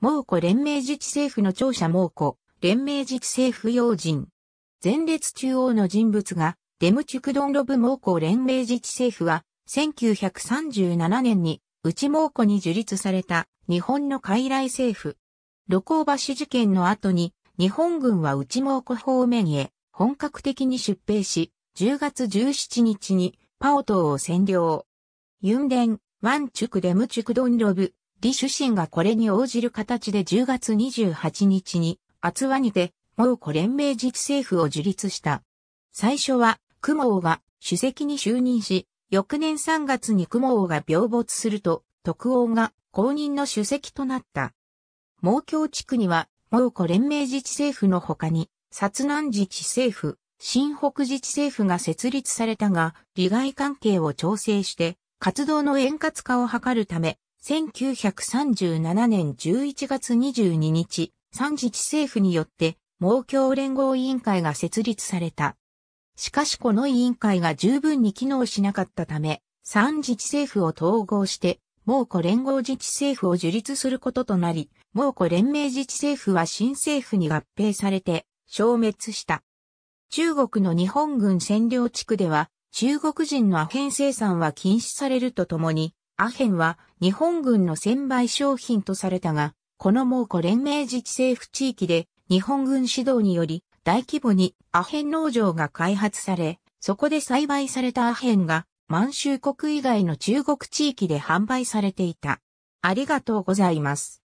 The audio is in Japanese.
蒙古連盟自治政府の庁舎蒙古、連盟自治政府要人。前列中央の人物が、デムチュクドンロブ蒙古連盟自治政府は、1937年に、内蒙古に樹立された、日本の傀儡政府。露光橋事件の後に、日本軍は内蒙古方面へ、本格的に出兵し、10月17日に、パオ島を占領。ユンデン、ワンチュクデムチュクドンロブ、李主審がこれに応じる形で10月28日に、厚和にて、蒙古連盟自治政府を樹立した。最初は、雲王が主席に就任し、翌年3月に雲王が病没すると、徳王が公認の主席となった。蒙京地区には、蒙古連盟自治政府の他に、薩南自治政府、新北自治政府が設立されたが、利害関係を調整して、活動の円滑化を図るため、1937年11月22日、三自治政府によって、盲教連合委員会が設立された。しかしこの委員会が十分に機能しなかったため、三自治政府を統合して、盲古連合自治政府を樹立することとなり、盲古連盟自治政府は新政府に合併されて、消滅した。中国の日本軍占領地区では、中国人のアヘン生産は禁止されるとともに、アヘンは日本軍の専売商品とされたが、この蒙古連盟自治政府地域で日本軍指導により大規模にアヘン農場が開発され、そこで栽培されたアヘンが満州国以外の中国地域で販売されていた。ありがとうございます。